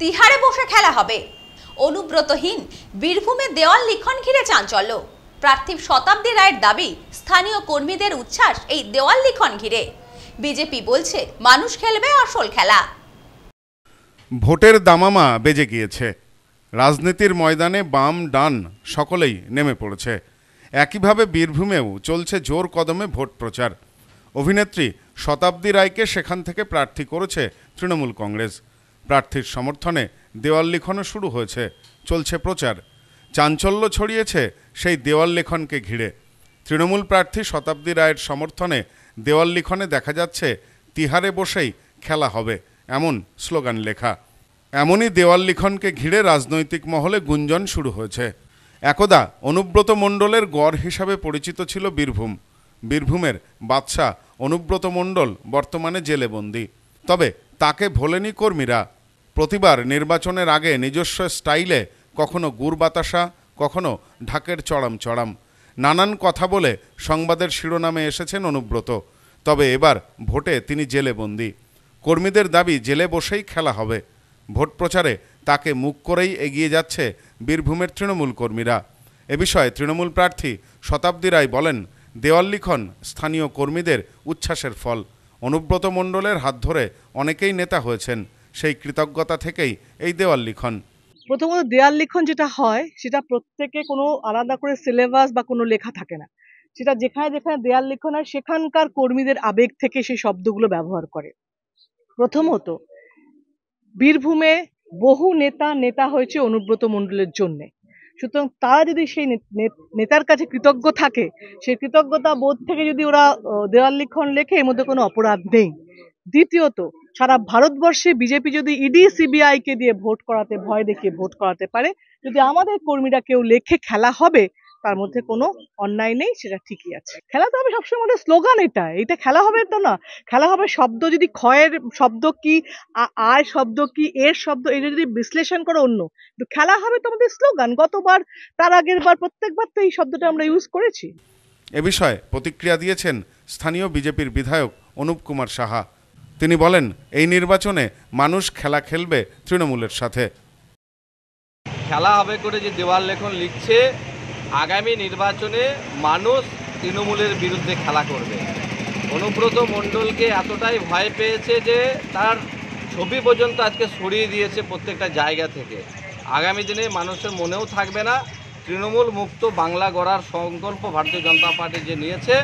তিহারে বসে খেলা হবে অনুব্রতহীন বীরভূমে দেওয়াল লিখন ঘিরে চাঞ্চল্য প্রার্থী শতাব্দী রায়ের দাবি স্থানীয় কর্মীদের উচ্ছ্বাস এই দেওয়াল লিখন ঘিরে বিজেপি বলছে মানুষ খেলবে আসল খেলা ভোটের দামামা বেজে গিয়েছে রাজনীতির ময়দানে বাম ডান সকলেই নেমে পড়েছে একইভাবে বীরভূমেও চলছে জোর কদমে ভোট প্রচার অভিনেত্রী শতাব্দী রায়কে সেখান থেকে প্রার্থী করেছে তৃণমূল কংগ্রেস প্রার্থীর সমর্থনে দেওয়াল লিখনও শুরু হয়েছে চলছে প্রচার চাঞ্চল্য ছড়িয়েছে সেই দেওয়াল লেখনকে ঘিরে তৃণমূল প্রার্থী শতাব্দী রায়ের সমর্থনে দেওয়াল লিখনে দেখা যাচ্ছে তিহারে বসেই খেলা হবে এমন স্লোগান লেখা এমনই দেওয়াল লিখনকে ঘিরে রাজনৈতিক মহলে গুঞ্জন শুরু হয়েছে একদা অনুব্রত মণ্ডলের গড় হিসাবে পরিচিত ছিল বীরভূম বীরভূমের বাদশাহ অনুব্রত মণ্ডল বর্তমানে জেলে বন্দী তবে তাকে ভোলেনি কর্মীরা প্রতিবার নির্বাচনের আগে নিজস্ব স্টাইলে কখনো গুড় বাতাসা কখনো ঢাকের চড়াম চড়াম নানান কথা বলে সংবাদের শিরোনামে এসেছেন অনুব্রত তবে এবার ভোটে তিনি জেলে বন্দি কর্মীদের দাবি জেলে বসেই খেলা হবে ভোট প্রচারে তাকে মুখ করেই এগিয়ে যাচ্ছে বীরভূমের তৃণমূল কর্মীরা এ বিষয়ে তৃণমূল প্রার্থী শতাব্দী রায় বলেন দেওয়াল লিখন স্থানীয় কর্মীদের উচ্ছ্বাসের ফল অনুব্রত মণ্ডলের হাত ধরে অনেকেই নেতা হয়েছেন সেই কৃতজ্ঞতা থেকেই এই দেওয়াল লিখন প্রথমত দেয়াল লিখন যেটা হয় সেটা প্রত্যেকে কোনো আলাদা করে সিলেবাস বা কোনো লেখা থাকে না সেটা যেখানে যেখানে দেয়াল লিখন হয় সেখানকার কর্মীদের আবেগ থেকে সেই শব্দগুলো ব্যবহার করে প্রথমত বীরভূমে বহু নেতা নেতা হয়েছে অনুব্রত মণ্ডলের জন্যে সুতরাং তারা যদি সেই নেতার কাছে কৃতজ্ঞ থাকে সেই কৃতজ্ঞতা বোধ থেকে যদি ওরা দেওয়াল লিখন লেখে এর মধ্যে কোনো অপরাধ নেই দ্বিতীয়ত সারা ভারতবর্ষে বিজেপি যদি ইডি e সিবিআইকে দিয়ে ভোট করাতে ভয় দেখিয়ে ভোট করাতে পারে যদি আমাদের কর্মীরা কেউ লেখে খেলা হবে তার মধ্যে কোনো অন্যায় নেই সেটা ঠিকই আছে খেলা তো আমি সবসময় আমাদের স্লোগান এটা এটা খেলা হবে তো না খেলা হবে শব্দ যদি ক্ষয়ের শব্দ কি আয় শব্দ কি এর শব্দ এটা যদি বিশ্লেষণ করো অন্য কিন্তু খেলা হবে তো আমাদের স্লোগান গতবার তার আগের বার প্রত্যেকবার তো এই শব্দটা আমরা ইউজ করেছি এ বিষয়ে প্রতিক্রিয়া দিয়েছেন স্থানীয় বিজেপির বিধায়ক অনুপ কুমার সাহা তিনি বলেন এই নির্বাচনে মানুষ খেলা খেলবে তৃণমূলের সাথে খেলা হবে করে যে দেওয়াল লেখন লিখছে আগামী নির্বাচনে মানুষ তৃণমূলের বিরুদ্ধে খেলা করবে অনুব্রত মণ্ডলকে এতটাই ভয় পেয়েছে যে তার ছবি পর্যন্ত আজকে সরিয়ে দিয়েছে প্রত্যেকটা জায়গা থেকে আগামী দিনে মানুষের মনেও থাকবে না তৃণমূল মুক্ত বাংলা গড়ার সংকল্প ভারতীয় জনতা পার্টি যে নিয়েছে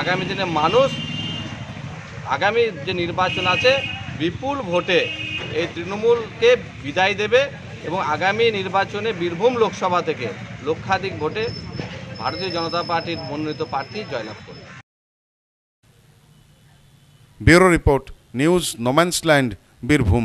আগামী দিনে মানুষ আগামী যে নির্বাচন আছে বিপুল ভোটে এই তৃণমূলকে বিদায় দেবে এবং আগামী নির্বাচনে বীরভূম লোকসভা থেকে লক্ষাধিক ভোটে ভারতীয় জনতা পার্টির মনোনীত প্রার্থী জয়লাভ করবে bureau report news no man's land Birbhum